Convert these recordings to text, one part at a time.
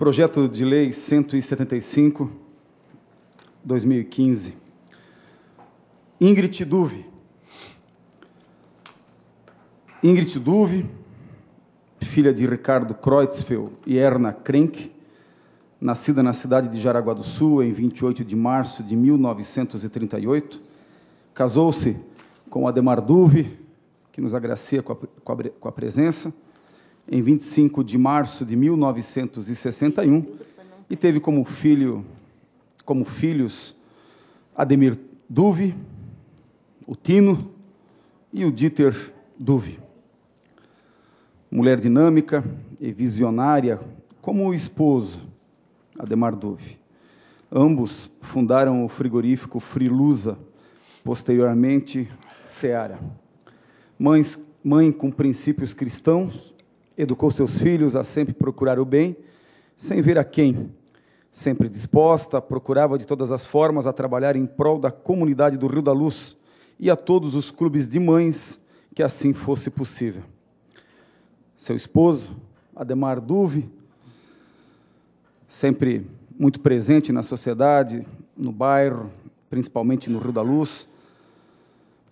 Projeto de Lei 175, 2015. Ingrid Duve. Ingrid Duve, filha de Ricardo Kreutzfeld e Erna Krenk, nascida na cidade de Jaraguá do Sul em 28 de março de 1938, casou-se com Ademar Duve, que nos agracia com a, com a, com a presença, em 25 de março de 1961 e teve como filho, como filhos, Ademir Duve, o Tino e o Dieter Duve. Mulher dinâmica e visionária, como o esposo, Ademar Duve. Ambos fundaram o frigorífico Frilusa, posteriormente Seara. Mães, mãe com princípios cristãos, educou seus filhos a sempre procurar o bem, sem ver a quem. Sempre disposta, procurava de todas as formas a trabalhar em prol da comunidade do Rio da Luz e a todos os clubes de mães que assim fosse possível. Seu esposo, Ademar Duve, sempre muito presente na sociedade, no bairro, principalmente no Rio da Luz,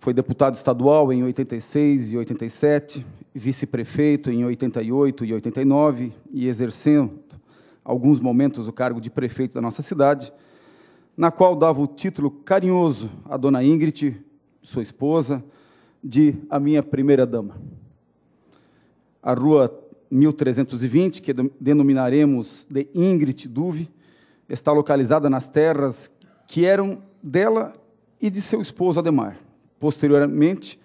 foi deputado estadual em 86 e 87, vice-prefeito em 88 e 89 e exercendo alguns momentos o cargo de prefeito da nossa cidade, na qual dava o título carinhoso à dona Ingrid, sua esposa, de a minha primeira dama. A rua 1320, que denominaremos de Ingrid Duve, está localizada nas terras que eram dela e de seu esposo Ademar posteriormente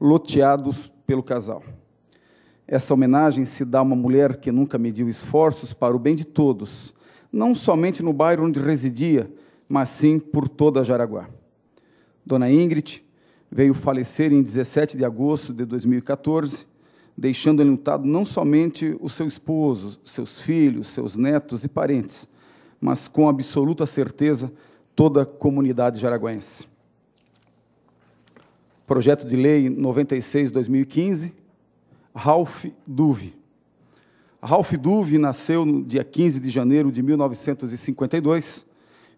loteados pelo casal. Essa homenagem se dá a uma mulher que nunca mediu esforços para o bem de todos, não somente no bairro onde residia, mas sim por toda Jaraguá. Dona Ingrid veio falecer em 17 de agosto de 2014, deixando enlutado não somente o seu esposo, seus filhos, seus netos e parentes, mas com absoluta certeza toda a comunidade jaraguense projeto de lei 96-2015, Ralph Duve. Ralph Duve nasceu no dia 15 de janeiro de 1952,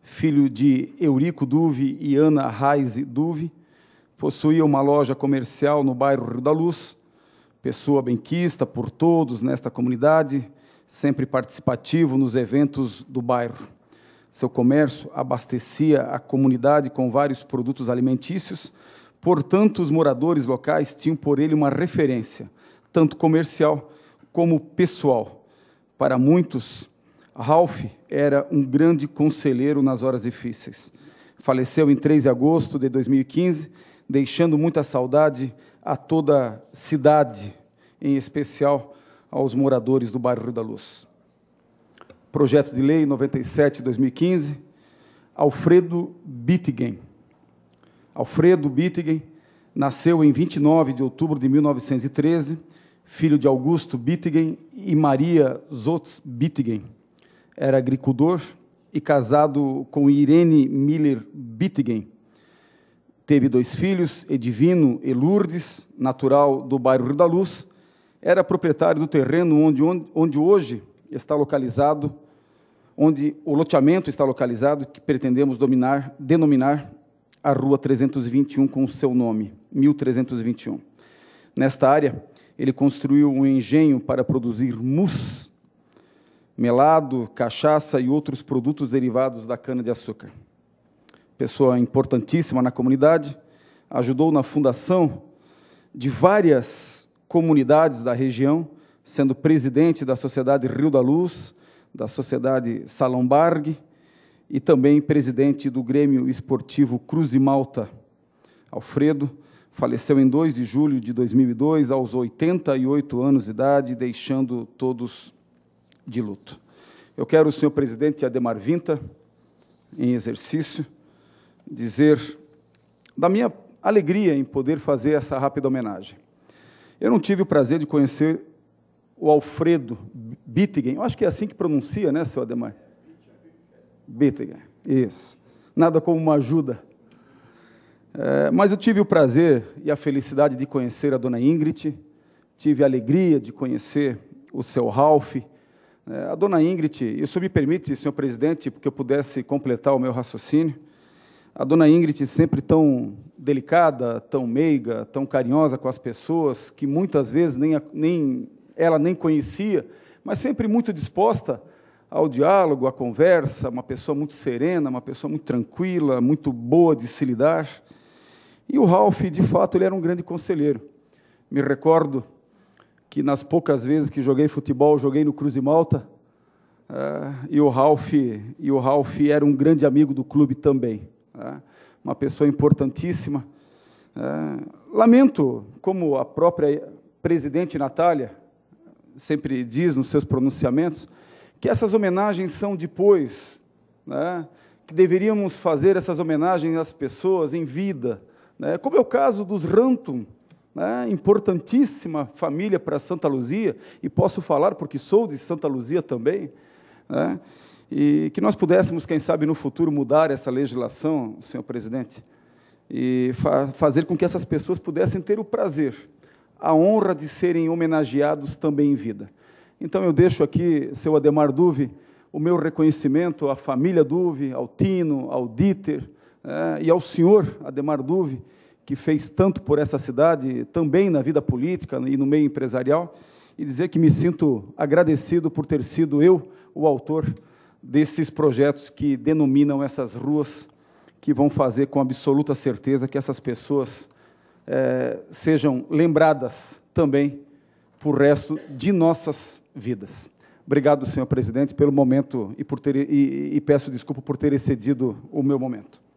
filho de Eurico Duve e Ana Reise Duve. Possuía uma loja comercial no bairro Rio da Luz, pessoa benquista por todos nesta comunidade, sempre participativo nos eventos do bairro. Seu comércio abastecia a comunidade com vários produtos alimentícios, Portanto, os moradores locais tinham por ele uma referência, tanto comercial como pessoal. Para muitos, Ralph era um grande conselheiro nas horas difíceis. Faleceu em 3 de agosto de 2015, deixando muita saudade a toda a cidade, em especial aos moradores do bairro Rio da Luz. Projeto de Lei 97-2015, Alfredo Bitgen. Alfredo Bittigen nasceu em 29 de outubro de 1913, filho de Augusto Bittigen e Maria Zotz Bittigen. Era agricultor e casado com Irene Miller Bittigen. Teve dois filhos, Edivino e Lourdes, natural do bairro Rio da Luz. Era proprietário do terreno onde, onde, onde hoje está localizado, onde o loteamento está localizado, que pretendemos dominar, denominar a Rua 321 com o seu nome, 1321. Nesta área, ele construiu um engenho para produzir mus, melado, cachaça e outros produtos derivados da cana-de-açúcar. Pessoa importantíssima na comunidade, ajudou na fundação de várias comunidades da região, sendo presidente da Sociedade Rio da Luz, da Sociedade Salombargue, e também presidente do Grêmio Esportivo Cruz e Malta. Alfredo faleceu em 2 de julho de 2002, aos 88 anos de idade, deixando todos de luto. Eu quero, senhor presidente Ademar Vinta, em exercício, dizer da minha alegria em poder fazer essa rápida homenagem. Eu não tive o prazer de conhecer o Alfredo Bittigen, eu acho que é assim que pronuncia, né, seu Ademar? Bittinger, isso. Nada como uma ajuda. É, mas eu tive o prazer e a felicidade de conhecer a dona Ingrid, tive a alegria de conhecer o seu Ralph. É, a dona Ingrid, isso me permite, senhor presidente, porque eu pudesse completar o meu raciocínio. A dona Ingrid, sempre tão delicada, tão meiga, tão carinhosa com as pessoas, que muitas vezes nem, nem ela nem conhecia, mas sempre muito disposta a ao diálogo, à conversa, uma pessoa muito serena, uma pessoa muito tranquila, muito boa de se lidar. E o Ralph, de fato, ele era um grande conselheiro. Me recordo que nas poucas vezes que joguei futebol, joguei no Cruz Malta, uh, e o Ralph e o Ralph era um grande amigo do clube também, uh, uma pessoa importantíssima. Uh, lamento, como a própria presidente Natália sempre diz nos seus pronunciamentos, que essas homenagens são depois, né? que deveríamos fazer essas homenagens às pessoas em vida, né? como é o caso dos Rantum, né? importantíssima família para Santa Luzia, e posso falar porque sou de Santa Luzia também, né? e que nós pudéssemos, quem sabe, no futuro mudar essa legislação, senhor presidente, e fa fazer com que essas pessoas pudessem ter o prazer, a honra de serem homenageados também em vida. Então eu deixo aqui, seu Ademar Duve, o meu reconhecimento à família Duve, ao Tino, ao Dieter eh, e ao senhor Ademar Duve, que fez tanto por essa cidade, também na vida política e no meio empresarial, e dizer que me sinto agradecido por ter sido eu o autor desses projetos que denominam essas ruas, que vão fazer com absoluta certeza que essas pessoas eh, sejam lembradas também por resto de nossas vidas. Obrigado, senhor presidente, pelo momento e, ter, e, e peço desculpa por ter excedido o meu momento.